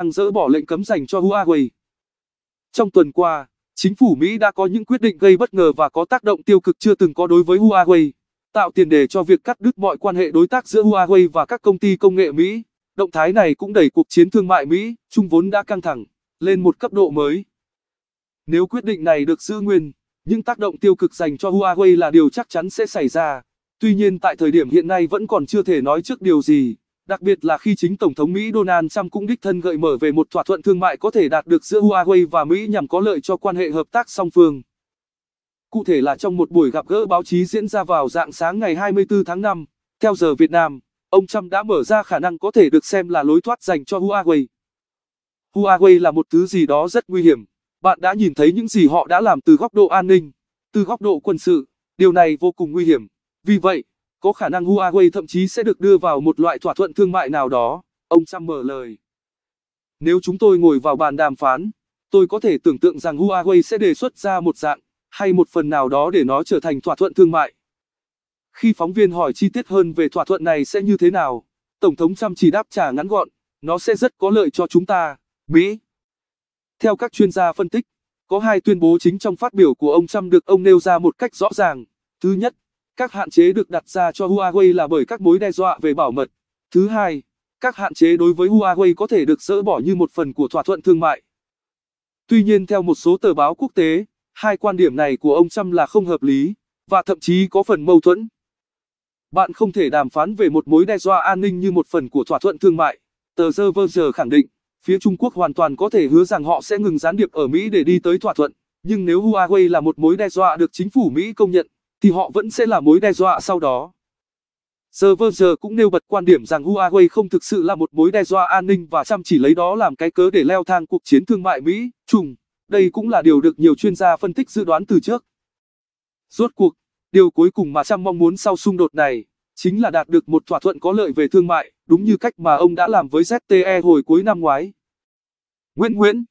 đang dỡ bỏ lệnh cấm dành cho Huawei. Trong tuần qua, chính phủ Mỹ đã có những quyết định gây bất ngờ và có tác động tiêu cực chưa từng có đối với Huawei, tạo tiền đề cho việc cắt đứt mọi quan hệ đối tác giữa Huawei và các công ty công nghệ Mỹ. Động thái này cũng đẩy cuộc chiến thương mại Mỹ, Trung vốn đã căng thẳng, lên một cấp độ mới. Nếu quyết định này được giữ nguyên, những tác động tiêu cực dành cho Huawei là điều chắc chắn sẽ xảy ra. Tuy nhiên tại thời điểm hiện nay vẫn còn chưa thể nói trước điều gì đặc biệt là khi chính Tổng thống Mỹ Donald Trump cũng đích thân gợi mở về một thỏa thuận thương mại có thể đạt được giữa Huawei và Mỹ nhằm có lợi cho quan hệ hợp tác song phương. Cụ thể là trong một buổi gặp gỡ báo chí diễn ra vào dạng sáng ngày 24 tháng 5, theo giờ Việt Nam, ông Trump đã mở ra khả năng có thể được xem là lối thoát dành cho Huawei. Huawei là một thứ gì đó rất nguy hiểm. Bạn đã nhìn thấy những gì họ đã làm từ góc độ an ninh, từ góc độ quân sự, điều này vô cùng nguy hiểm. Vì vậy, có khả năng Huawei thậm chí sẽ được đưa vào một loại thỏa thuận thương mại nào đó, ông Trump mở lời. Nếu chúng tôi ngồi vào bàn đàm phán, tôi có thể tưởng tượng rằng Huawei sẽ đề xuất ra một dạng, hay một phần nào đó để nó trở thành thỏa thuận thương mại. Khi phóng viên hỏi chi tiết hơn về thỏa thuận này sẽ như thế nào, Tổng thống Trump chỉ đáp trả ngắn gọn, nó sẽ rất có lợi cho chúng ta, Mỹ. Theo các chuyên gia phân tích, có hai tuyên bố chính trong phát biểu của ông Trump được ông nêu ra một cách rõ ràng. Thứ nhất, các hạn chế được đặt ra cho Huawei là bởi các mối đe dọa về bảo mật. Thứ hai, các hạn chế đối với Huawei có thể được dỡ bỏ như một phần của thỏa thuận thương mại. Tuy nhiên theo một số tờ báo quốc tế, hai quan điểm này của ông Trump là không hợp lý và thậm chí có phần mâu thuẫn. Bạn không thể đàm phán về một mối đe dọa an ninh như một phần của thỏa thuận thương mại, tờ The Verge khẳng định phía Trung Quốc hoàn toàn có thể hứa rằng họ sẽ ngừng gián điệp ở Mỹ để đi tới thỏa thuận, nhưng nếu Huawei là một mối đe dọa được chính phủ Mỹ công nhận, thì họ vẫn sẽ là mối đe dọa sau đó. The Verge cũng nêu bật quan điểm rằng Huawei không thực sự là một mối đe dọa an ninh và chăm chỉ lấy đó làm cái cớ để leo thang cuộc chiến thương mại Mỹ, Trung. Đây cũng là điều được nhiều chuyên gia phân tích dự đoán từ trước. Rốt cuộc, điều cuối cùng mà Trump mong muốn sau xung đột này chính là đạt được một thỏa thuận có lợi về thương mại, đúng như cách mà ông đã làm với ZTE hồi cuối năm ngoái. Nguyễn Nguyễn